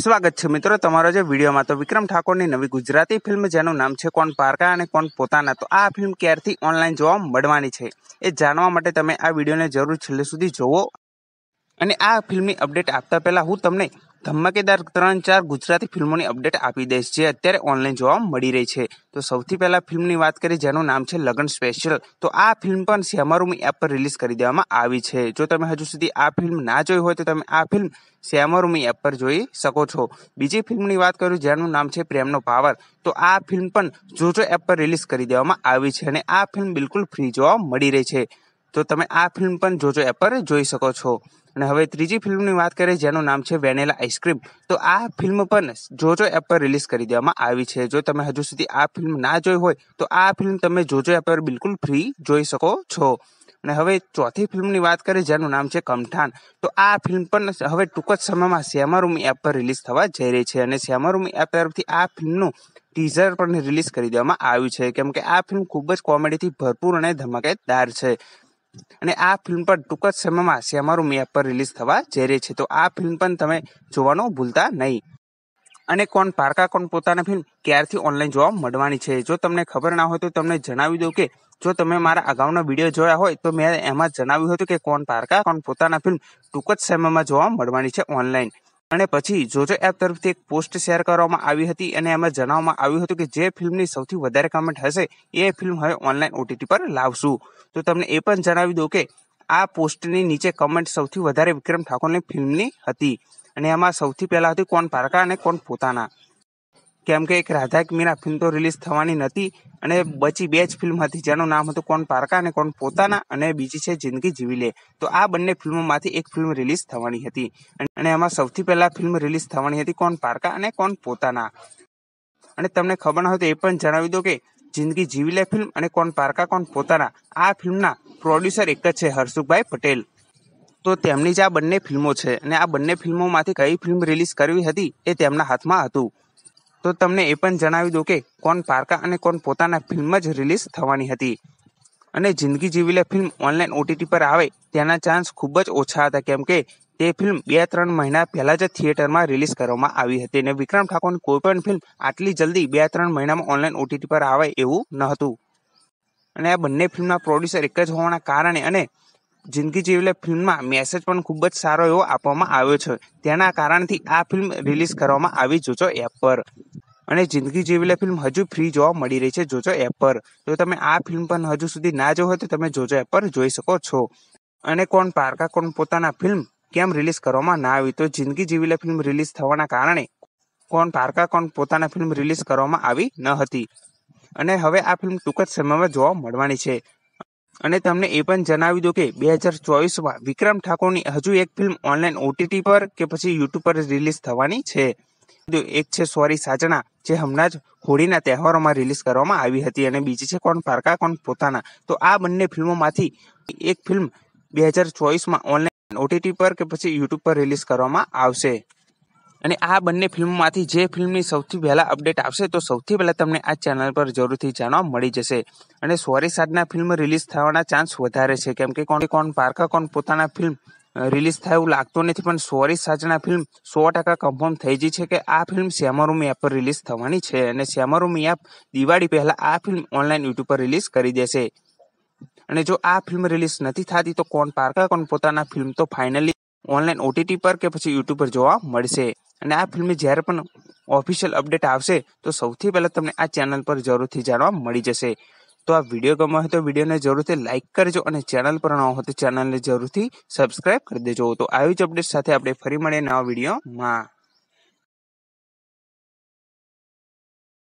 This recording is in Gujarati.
સ્વાગત છે મિત્રો તમારો જે વિડીયોમાં તો વિક્રમ ઠાકોરની નવી ગુજરાતી ફિલ્મ જેનું નામ છે કોણ પારકા અને કોણ પોતાના તો આ ફિલ્મ ક્યારથી ઓનલાઈન જોવા મળવાની છે એ જાણવા માટે તમે આ વિડીયોને જરૂર છેલ્લે સુધી જોવો અને આ ફિલ્મની અપડેટ આપતા પહેલાં હું તમને ધમાકેદાર ત્રણ ચાર ગુજરાતી ફિલ્મોની અપડેટ આપી દઈશ જે અત્યારે ઓનલાઈન જોવા મળી રહી છે તો સૌથી પહેલાં ફિલ્મની વાત કરીએ જેનું નામ છે લગન સ્પેશિયલ તો આ ફિલ્મ પણ શ્યામારૂમી એપ પર રિલીઝ કરી દેવામાં આવી છે જો તમે હજુ સુધી આ ફિલ્મ ના જોઈ હોય તો તમે આ ફિલ્મ શ્યામારૂમી એપ પર જોઈ શકો છો બીજી ફિલ્મની વાત કરું જેનું નામ છે પ્રેમનો પાવર તો આ ફિલ્મ પણ જોજો એપ પર રિલીઝ કરી દેવામાં આવી છે અને આ ફિલ્મ બિલકુલ ફ્રી જોવા મળી રહી છે તો તમે આ ફિલ્મ પણ જોજો એપ પર જોઈ શકો છો અને હવે ત્રીજી ફિલ્મની વાત કરીએ જેનું નામ છે વેનેલા આઈસ્ક્રીમ તો આ ફિલ્મ પણ જોજો એપ પર રિલીઝ કરી દેવામાં આવી છે જો તમે હજુ સુધી આ ફિલ્મ ના જોઈ હોય તો આ ફિલ્મ તમે જોજો એપ પર બિલકુલ ફ્રી જોઈ શકો છો અને હવે ચોથી ફિલ્મની વાત કરીએ જેનું નામ છે કમઠાન તો આ ફિલ્મ પણ હવે ટૂંક જ સમયમાં શ્યામારૂમી એપ પર રિલીઝ થવા જઈ રહી છે અને શ્યામારૂમી એપ તરફથી આ ફિલ્મનું ટીઝર પણ રિલીઝ કરી દેવામાં આવ્યું છે કેમ કે આ ફિલ્મ ખૂબ જ કોમેડીથી ભરપૂર અને ધમાકેદાર છે અને આ ફિલ્મ પણ ટૂંક જ સમયમાં શ્યામારો મેપ પર રિલીઝ થવા જઈ રહી છે તો આ ફિલ્મ પણ તમે જોવાનું ભૂલતા નહીં અને કોણ પારકા કોણ પોતાના ફિલ્મ ક્યારથી ઓનલાઈન જોવા મળવાની છે જો તમને ખબર ના હોય તો તમને જણાવી દઉં કે જો તમે મારા અગાઉના વિડીયો જોયા હોય તો મેં એમાં જણાવ્યું હતું કે કોણ પારકા કોણ પોતાના ફિલ્મ ટૂંક જ સમયમાં જોવા મળવાની છે ઓનલાઈન અને પછી જોજો એપ તરફથી એક પોસ્ટ શેર કરવામાં આવી હતી અને એમાં જણાવવામાં આવ્યું હતું કે જે ફિલ્મની સૌથી વધારે કમેન્ટ હશે એ ફિલ્મ હવે ઓનલાઈન ઓટીટી પર લાવશું તો તમને એ પણ જણાવી દઉં કે આ પોસ્ટની નીચે કમેન્ટ સૌથી વધારે વિક્રમ ઠાકોરની ફિલ્મની હતી અને એમાં સૌથી પહેલાં હતી કોણ પારકા અને કોણ પોતાના કેમ કે એક રાધા એક મીરા ફિલ્મ તો રિલીઝ થવાની નથી અને બચી બે જ ફિલ્મ હતી જેનું નામ હતું કોણ પારકા અને કોણ પોતાના અને બીજી છે જિંદગી જીવી લે તો આ બંને ફિલ્મોમાંથી એક ફિલ્મ રિલીઝ થવાની હતી અને એમાં સૌથી પહેલા ફિલ્મ રિલીઝ થવાની હતી કોણ પારકા અને કોણ પોતાના અને તમને ખબર ન હોય તો એ પણ જણાવી દો કે જિંદગી જીવી લે ફિલ્મ અને કોણ પારકા કોણ પોતાના આ ફિલ્મના પ્રોડ્યુસર એક જ છે હર્ષુભાઈ પટેલ તો તેમની જ આ બંને ફિલ્મો છે અને આ બંને ફિલ્મોમાંથી કઈ ફિલ્મ રિલીઝ કરવી હતી એ તેમના હાથમાં હતું તો તમને એ પણ જણાવી દઉં કે કોણ પારકા અને કોણ પોતાના ફિલ્મ જ રિલીઝ થવાની હતી અને જિંદગી જીવી લે ફિલ્મ ઓનલાઈન ઓટીટી પર આવે તેના ચાન્સ ખૂબ જ ઓછા હતા કેમ કે તે ફિલ્મ બે ત્રણ મહિના પહેલા જ થિયેટરમાં રિલીઝ કરવામાં આવી હતી અને વિક્રમ ઠાકોરની કોઈ પણ ફિલ્મ આટલી જલ્દી બે ત્રણ મહિનામાં ઓનલાઈન ઓટીટી પર આવે એવું ન હતું અને આ બંને ફિલ્મના પ્રોડ્યુસર એક જ હોવાના કારણે અને જિંદગી જીવલે ફિલ્મમાં મેસેજ પણ ખૂબ જ સારો એવો આપવામાં આવ્યો છે તેના કારણથી આ ફિલ્મ રિલીઝ કરવામાં આવી જોજો એપ પર અને જિંદગી જીવીલે ફિલ્મ હજુ ફ્રી જોવા મળી રહી છે જોજો એપ પર જો તમે આ ફિલ્મ પણ હજુ સુધી ના જો હોય તો તમે જોજો એપ પર જોઈ શકો છો અને કોણ પારકા કોણ પોતાના ફિલ્મ કેમ રિલીઝ કરવામાં ના આવી તો જિંદગી લે ફિલ્મ રિલીઝ થવાના કારણે કોણ પારકા કોણ પોતાના ફિલ્મ રિલીઝ કરવામાં આવી ન હતી અને હવે આ ફિલ્મ ટૂંક જ સમયમાં જોવા મળવાની છે અને તમને એ પણ જણાવી દો કે બે હજાર ચોવીસમાં વિક્રમ ઠાકોરની હજુ એક ફિલ્મ ઓનલાઈન ઓટીટી પર કે પછી યુટ્યુબ પર રિલીઝ થવાની છે એક છે સોરી સાજના જે હમણાં જ હોળીના તહેવારોમાં રિલીઝ કરવામાં આવી હતી અને બીજી છે કોણ ફારકા કોણ પોતાના તો આ બંને ફિલ્મોમાંથી એક ફિલ્મ બે હજાર ચોવીસમાં ઓનલાઈન ઓટીટી પર કે પછી યુટ્યુબ પર રિલીઝ કરવામાં આવશે અને આ બંને ફિલ્મોમાંથી જે ફિલ્મની સૌથી પહેલાં અપડેટ આવશે તો સૌથી પહેલાં તમને આ ચેનલ પર જરૂરથી જાણવા મળી જશે અને સોરી સાડના ફિલ્મ રિલીઝ થવાના ચાન્સ વધારે છે કેમ કે કોણ કોણ પારકા કોણ પોતાના ફિલ્મ રિલીઝ થાય એવું લાગતું નથી પણ સોરી સાજના ફિલ્મ સો ટકા કન્ફર્મ થઈ ગઈ છે કે આ ફિલ્મ શ્યામારૂમી એપ પર રિલીઝ થવાની છે અને શ્યામારૂમી એપ દિવાળી પહેલાં આ ફિલ્મ ઓનલાઈન યુટ્યુબ પર રિલીઝ કરી દેશે અને જો આ ફિલ્મ રિલીઝ નથી થતી તો કોણ પાર્કર કોણ પોતાના ફિલ્મ તો ફાઇનલી ઓનલાઈન ઓટીટી પર કે પછી યુટ્યુબ પર જોવા મળશે અને આ ફિલ્મ જ્યારે પણ ઓફિશિયલ અપડેટ આવશે તો સૌથી પહેલાં તમને આ ચેનલ પર જરૂરથી જાણવા મળી જશે તો આ વિડીયો ગમ્યો હોય તો વિડીયોને જરૂરથી લાઇક કરજો અને ચેનલ પર ન હોય તો ચેનલને જરૂરથી સબસ્ક્રાઇબ કરી દેજો તો આવી જ અપડેટ સાથે આપણે ફરી મળીએ નવા વિડીયોમાં